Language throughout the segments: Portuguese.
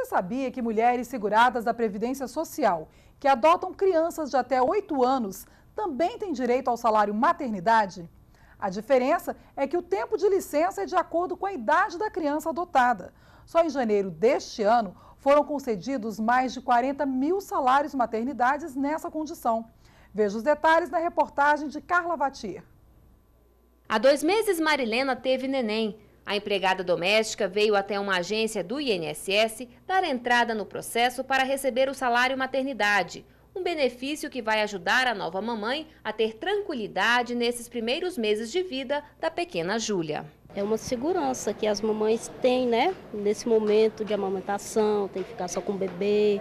Você sabia que mulheres seguradas da Previdência Social que adotam crianças de até 8 anos também têm direito ao salário maternidade? A diferença é que o tempo de licença é de acordo com a idade da criança adotada. Só em janeiro deste ano foram concedidos mais de 40 mil salários maternidades nessa condição. Veja os detalhes na reportagem de Carla Vatir. Há dois meses, Marilena teve neném. A empregada doméstica veio até uma agência do INSS dar entrada no processo para receber o salário maternidade, um benefício que vai ajudar a nova mamãe a ter tranquilidade nesses primeiros meses de vida da pequena Júlia. É uma segurança que as mamães têm, né? Nesse momento de amamentação, tem que ficar só com o bebê,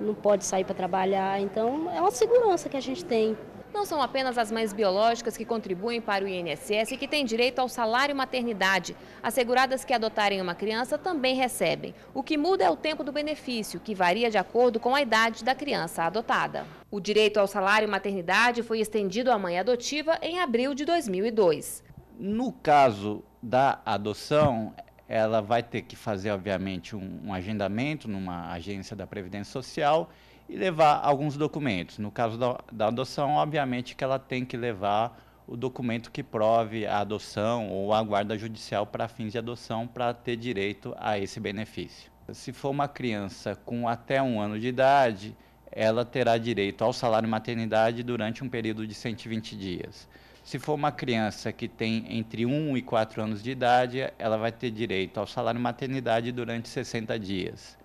não pode sair para trabalhar. Então, é uma segurança que a gente tem. Não são apenas as mães biológicas que contribuem para o INSS e que têm direito ao salário maternidade. Asseguradas que adotarem uma criança também recebem. O que muda é o tempo do benefício, que varia de acordo com a idade da criança adotada. O direito ao salário maternidade foi estendido à mãe adotiva em abril de 2002. No caso da adoção, ela vai ter que fazer, obviamente, um, um agendamento numa agência da Previdência Social e levar alguns documentos. No caso da, da, adoção, obviamente que ela tem que levar o documento que prove a adoção ou a guarda judicial para fins de adoção para ter direito a esse benefício. Se for uma criança com até um ano de idade, ela terá direito ao salário maternidade durante um período de 120 dias. Se for uma criança que tem entre 1 e 4 anos de idade, ela vai ter direito ao salário maternidade durante 60 dias.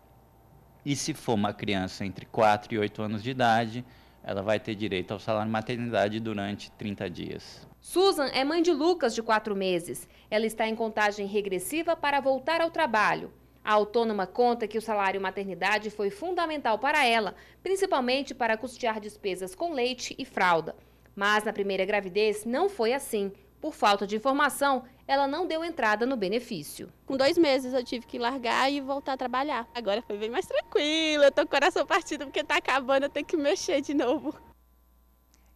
E se for uma criança entre 4 e 8 anos de idade, ela vai ter direito ao salário maternidade durante 30 dias. Susan é mãe de Lucas, de 4 meses. Ela está em contagem regressiva para voltar ao trabalho. A autônoma conta que o salário maternidade foi fundamental para ela, principalmente para custear despesas com leite e fralda. Mas na primeira gravidez não foi assim. Por falta de informação, ela não deu entrada no benefício. Com dois meses eu tive que largar e voltar a trabalhar. Agora foi bem mais tranquila, eu tô com o coração partido porque tá acabando, eu tenho que mexer de novo.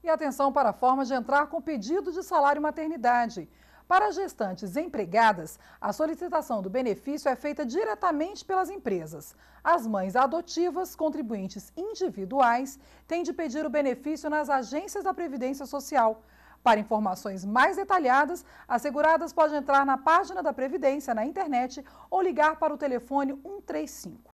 E atenção para a forma de entrar com pedido de salário maternidade. Para gestantes empregadas, a solicitação do benefício é feita diretamente pelas empresas. As mães adotivas, contribuintes individuais, têm de pedir o benefício nas agências da Previdência Social. Para informações mais detalhadas, asseguradas podem entrar na página da Previdência na internet ou ligar para o telefone 135.